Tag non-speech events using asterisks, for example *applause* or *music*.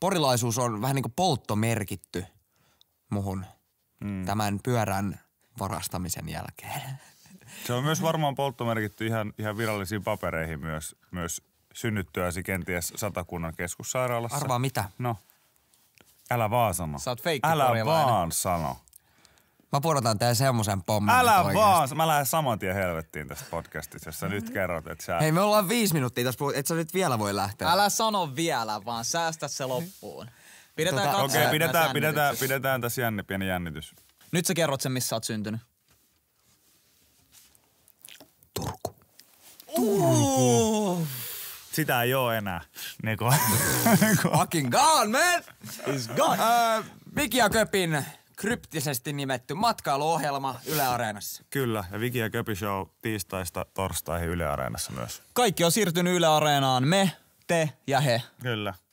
porilaisuus on vähän niin kuin poltto merkitty muhun mm. tämän pyörän varastamisen jälkeen. *laughs* Se on myös varmaan poltto merkitty ihan, ihan virallisiin papereihin myös, myös synnyttyäsi kenties Satakunnan keskussairaalassa. Arvaa mitä? No, älä vaan sano. Sä oot feikki Älä porilainen. vaan sano. Mä pudotan tää semmosen pommin. Älä niinku vaan, mä lähden saman tien helvettiin tästä podcastista, jos sä nyt kerrot, että sä... Hei, me ollaan viisi minuuttia tässä puhuttu, että sä nyt vielä voi lähteä. Älä sano vielä, vaan säästä se loppuun. Pidetään tota, Okei, okay, pidetään, pidetään, pidetään tässä jänni, pieni jännitys. Nyt sä kerrot sen, missä sä oot syntynyt. Turku. Turku. Sitä ei oo enää. Neko. Fucking gone, man! It's gone! Uh, öö, Miki ja Köpin kryptisesti nimetty matkailuohjelma Yle Areenassa. Kyllä, ja Viki ja Köpi Show tiistaista torstaihin Yle Areenassa myös. Kaikki on siirtynyt Yle Areenaan, me, te ja he. Kyllä.